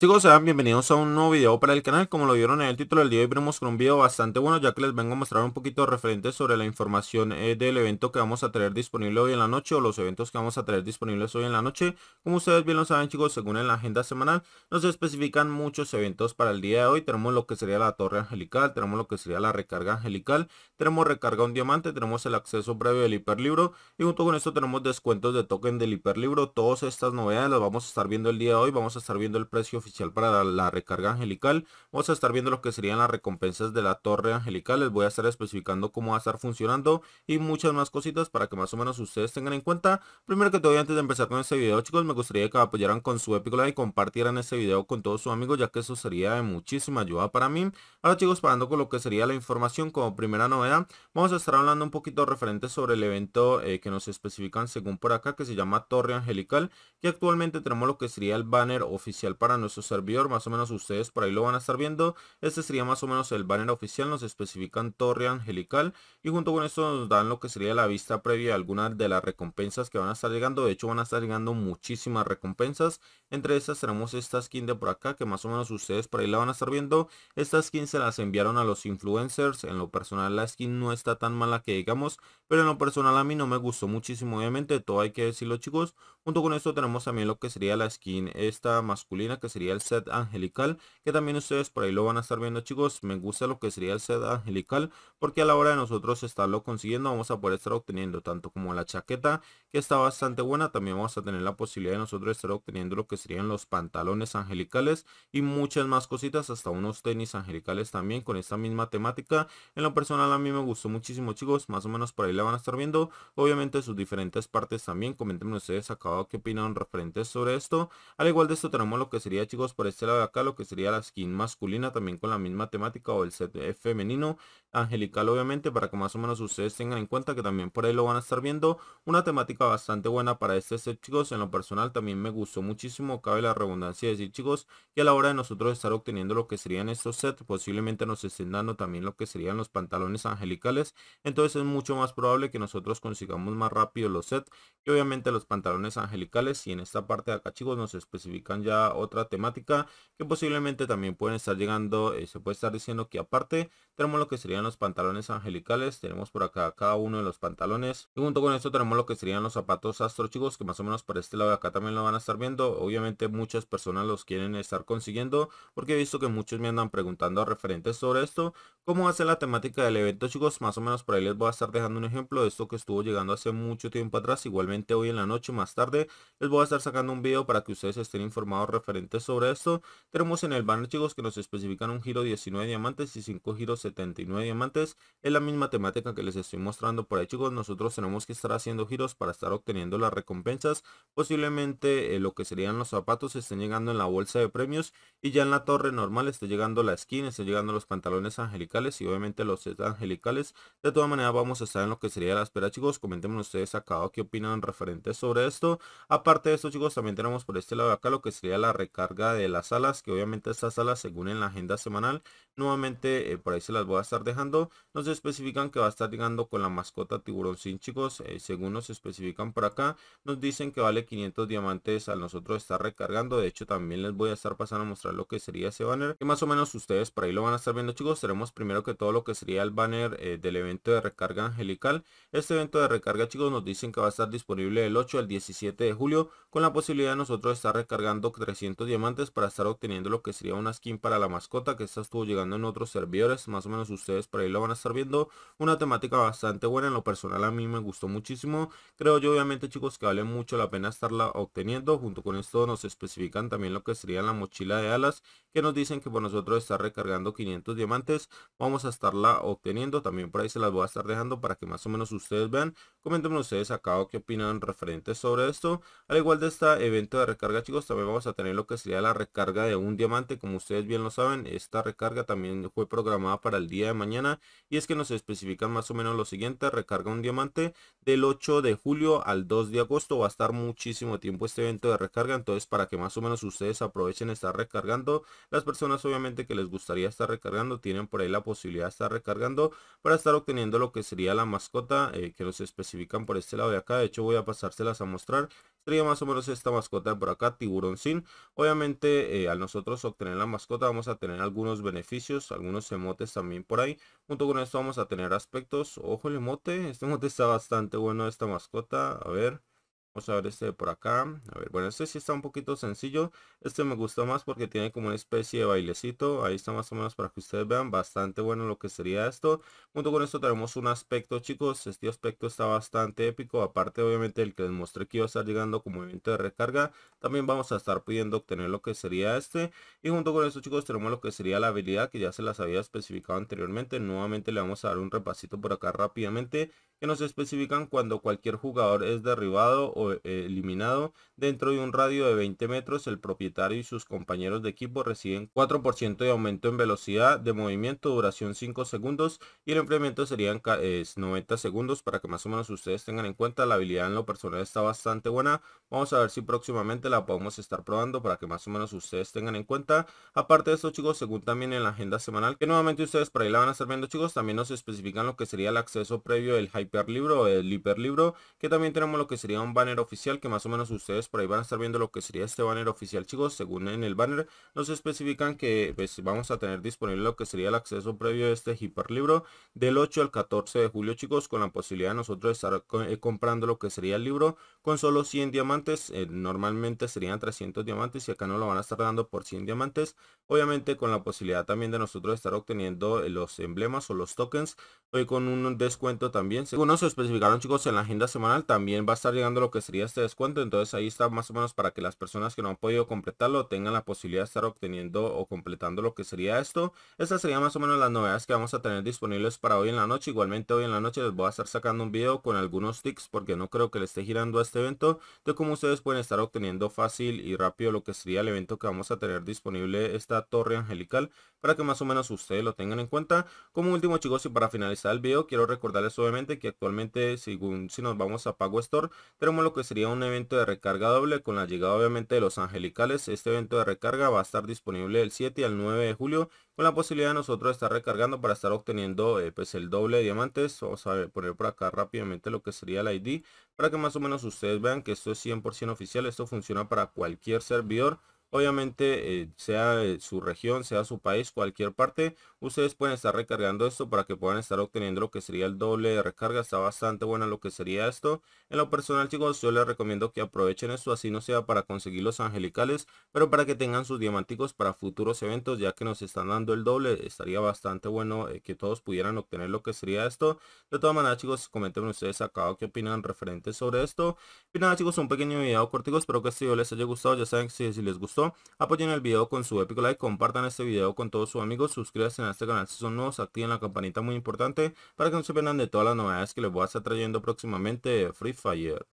Chicos, sean bienvenidos a un nuevo video para el canal, como lo vieron en el título del día hoy venimos con un video bastante bueno ya que les vengo a mostrar un poquito referente sobre la información eh, del evento que vamos a tener disponible hoy en la noche o los eventos que vamos a tener disponibles hoy en la noche como ustedes bien lo saben chicos, según en la agenda semanal nos especifican muchos eventos para el día de hoy, tenemos lo que sería la torre angelical, tenemos lo que sería la recarga angelical tenemos recarga un diamante, tenemos el acceso previo del hiperlibro y junto con esto tenemos descuentos de token del hiperlibro todas estas novedades las vamos a estar viendo el día de hoy, vamos a estar viendo el precio para la recarga angelical. Vamos a estar viendo lo que serían las recompensas de la torre angelical. Les voy a estar especificando cómo va a estar funcionando y muchas más cositas para que más o menos ustedes tengan en cuenta. Primero que todo, antes de empezar con este video, chicos, me gustaría que apoyaran con su épico y compartieran este video con todos sus amigos, ya que eso sería de muchísima ayuda para mí. Ahora, chicos, parando con lo que sería la información como primera novedad, vamos a estar hablando un poquito referente sobre el evento eh, que nos especifican según por acá, que se llama Torre Angelical, y actualmente tenemos lo que sería el banner oficial para nuestro servidor, más o menos ustedes por ahí lo van a estar viendo. Este sería más o menos el banner oficial, nos especifican torre angelical y junto con esto nos dan lo que sería la vista previa de algunas de las recompensas que van a estar llegando. De hecho van a estar llegando muchísimas recompensas. Entre estas tenemos esta skin de por acá que más o menos ustedes por ahí la van a estar viendo. Esta skin se las enviaron a los influencers. En lo personal la skin no está tan mala que digamos, pero en lo personal a mí no me gustó muchísimo obviamente, todo hay que decirlo chicos. Junto con esto tenemos también lo que sería la skin esta masculina que sería el set angelical, que también ustedes por ahí lo van a estar viendo chicos. Me gusta lo que sería el set angelical, porque a la hora de nosotros estarlo consiguiendo vamos a poder estar obteniendo tanto como la chaqueta, que está bastante buena. También vamos a tener la posibilidad de nosotros estar obteniendo lo que serían los pantalones angelicales y muchas más cositas, hasta unos tenis angelicales también con esta misma temática. En lo personal a mí me gustó muchísimo chicos, más o menos por ahí la van a estar viendo. Obviamente sus diferentes partes también, comenten ustedes acá qué opinan referentes sobre esto. Al igual de esto tenemos lo que sería chicos por este lado de acá lo que sería la skin masculina, también con la misma temática o el set eh, femenino, angelical obviamente, para que más o menos ustedes tengan en cuenta que también por ahí lo van a estar viendo. Una temática bastante buena para este set chicos, en lo personal también me gustó muchísimo, cabe la redundancia decir chicos, que a la hora de nosotros estar obteniendo lo que serían estos sets, posiblemente nos estén dando también lo que serían los pantalones angelicales, entonces es mucho más probable que nosotros consigamos más rápido los sets, Y obviamente los pantalones angelicales y en esta parte de acá chicos nos especifican ya otra temática que posiblemente también pueden estar llegando, eh, se puede estar diciendo que aparte tenemos lo que serían los pantalones angelicales, tenemos por acá cada uno de los pantalones y junto con esto tenemos lo que serían los zapatos astro chicos que más o menos por este lado acá también lo van a estar viendo, obviamente muchas personas los quieren estar consiguiendo porque he visto que muchos me andan preguntando a referentes sobre esto, cómo hace la temática del evento chicos, más o menos por ahí les voy a estar dejando un ejemplo de esto que estuvo llegando hace mucho tiempo atrás, igualmente hoy en la noche más tarde les voy a estar sacando un video para que ustedes estén informados referentes sobre esto, tenemos en el banner chicos que nos especifican un giro 19 diamantes y 5 giros 79 diamantes. Es la misma temática que les estoy mostrando por ahí chicos. Nosotros tenemos que estar haciendo giros para estar obteniendo las recompensas. Posiblemente eh, lo que serían los zapatos estén llegando en la bolsa de premios. Y ya en la torre normal esté llegando la skin, esté llegando los pantalones angelicales y obviamente los angelicales. De todas maneras vamos a estar en lo que sería la espera chicos. Comenten ustedes acá qué opinan referente sobre esto. Aparte de esto chicos también tenemos por este lado acá lo que sería la recarga de las salas, que obviamente estas salas, según en la agenda semanal, nuevamente eh, por ahí se las voy a estar dejando, nos especifican que va a estar llegando con la mascota tiburón sin chicos, eh, según nos especifican por acá, nos dicen que vale 500 diamantes al nosotros estar recargando, de hecho también les voy a estar pasando a mostrar lo que sería ese banner, y más o menos ustedes por ahí lo van a estar viendo chicos, tenemos primero que todo lo que sería el banner eh, del evento de recarga angelical, este evento de recarga chicos nos dicen que va a estar disponible el 8 al 17 de julio, con la posibilidad de nosotros estar recargando 300 diamantes, para estar obteniendo lo que sería una skin para la mascota que esta estuvo llegando en otros servidores, más o menos ustedes por ahí lo van a estar viendo, una temática bastante buena, en lo personal a mí me gustó muchísimo, creo yo obviamente chicos que vale mucho la pena estarla obteniendo, junto con esto nos especifican también lo que sería la mochila de alas, que nos dicen que por nosotros está recargando 500 diamantes, vamos a estarla obteniendo, también por ahí se las voy a estar dejando para que más o menos ustedes vean, Comentenme ustedes acá o qué opinan referentes sobre esto, al igual de este evento de recarga chicos también vamos a tener lo que sería la recarga de un diamante. Como ustedes bien lo saben, esta recarga también fue programada para el día de mañana. Y es que nos especifican más o menos lo siguiente. Recarga un diamante del 8 de julio al 2 de agosto. Va a estar muchísimo tiempo este evento de recarga. Entonces para que más o menos ustedes aprovechen estar recargando. Las personas obviamente que les gustaría estar recargando tienen por ahí la posibilidad de estar recargando para estar obteniendo lo que sería la mascota eh, que nos especifican por este lado de acá. De hecho voy a pasárselas a mostrar Sería más o menos esta mascota por acá, tiburón sin. Obviamente eh, al nosotros obtener la mascota vamos a tener algunos beneficios, algunos emotes también por ahí. Junto con esto vamos a tener aspectos. Ojo el emote, este emote está bastante bueno esta mascota. A ver, Vamos a ver este de por acá. A ver, bueno, este sí está un poquito sencillo. Este me gusta más porque tiene como una especie de bailecito. Ahí está más o menos para que ustedes vean. Bastante bueno lo que sería esto. Junto con esto tenemos un aspecto, chicos. Este aspecto está bastante épico. Aparte, obviamente, el que les mostré que iba a estar llegando como evento de recarga. También vamos a estar pudiendo obtener lo que sería este. Y junto con esto, chicos, tenemos lo que sería la habilidad que ya se las había especificado anteriormente. Nuevamente le vamos a dar un repasito por acá rápidamente que nos especifican cuando cualquier jugador es derribado o eh, eliminado dentro de un radio de 20 metros, el propietario y sus compañeros de equipo reciben 4% de aumento en velocidad de movimiento, duración 5 segundos y el enfriamiento serían 90 eh, segundos para que más o menos ustedes tengan en cuenta la habilidad en lo personal está bastante buena. Vamos a ver si próximamente la podemos estar probando para que más o menos ustedes tengan en cuenta. Aparte de esto chicos, según también en la agenda semanal que nuevamente ustedes por ahí la van a estar viendo chicos, también nos especifican lo que sería el acceso previo del hype hiperlibro, el hiperlibro, que también tenemos lo que sería un banner oficial, que más o menos ustedes por ahí van a estar viendo lo que sería este banner oficial, chicos, según en el banner nos especifican que pues, vamos a tener disponible lo que sería el acceso previo a este hiperlibro del 8 al 14 de julio, chicos, con la posibilidad de nosotros estar eh, comprando lo que sería el libro con solo 100 diamantes. Eh, normalmente serían 300 diamantes y acá no lo van a estar dando por 100 diamantes. Obviamente con la posibilidad también de nosotros estar obteniendo eh, los emblemas o los tokens. Hoy con un descuento también. Según nos especificaron chicos en la agenda semanal también va a estar llegando lo que sería este descuento. Entonces ahí está más o menos para que las personas que no han podido completarlo tengan la posibilidad de estar obteniendo o completando lo que sería esto. Estas serían más o menos las novedades que vamos a tener disponibles para hoy en la noche. Igualmente hoy en la noche les voy a estar sacando un video con algunos tics porque no creo que le esté girando a este este evento de cómo ustedes pueden estar obteniendo fácil y rápido lo que sería el evento que vamos a tener disponible esta torre angelical para que más o menos ustedes lo tengan en cuenta como último chicos y para finalizar el video quiero recordarles obviamente que actualmente según si nos vamos a pago store tenemos lo que sería un evento de recarga doble con la llegada obviamente de los angelicales este evento de recarga va a estar disponible el 7 al 9 de julio con la posibilidad de nosotros estar recargando para estar obteniendo eh, pues, el doble de diamantes vamos a poner por acá rápidamente lo que sería el id para que más o menos ustedes vean que esto es 100% oficial esto funciona para cualquier servidor Obviamente, eh, sea eh, su región, sea su país, cualquier parte, ustedes pueden estar recargando esto para que puedan estar obteniendo lo que sería el doble de recarga. Está bastante bueno lo que sería esto. En lo personal, chicos, yo les recomiendo que aprovechen esto, así no sea para conseguir los angelicales, pero para que tengan sus diamanticos para futuros eventos, ya que nos están dando el doble. Estaría bastante bueno eh, que todos pudieran obtener lo que sería esto. De todas maneras, chicos, comenten ustedes acá qué opinan referente sobre esto. Y nada, chicos, un pequeño video cortico. Espero que este video les haya gustado. Ya saben si, si les gustó apoyen el video con su épico like, compartan este video con todos sus amigos, suscríbanse a este canal si son nuevos, activen la campanita muy importante para que no se pierdan de todas las novedades que les voy a estar trayendo próximamente Free Fire.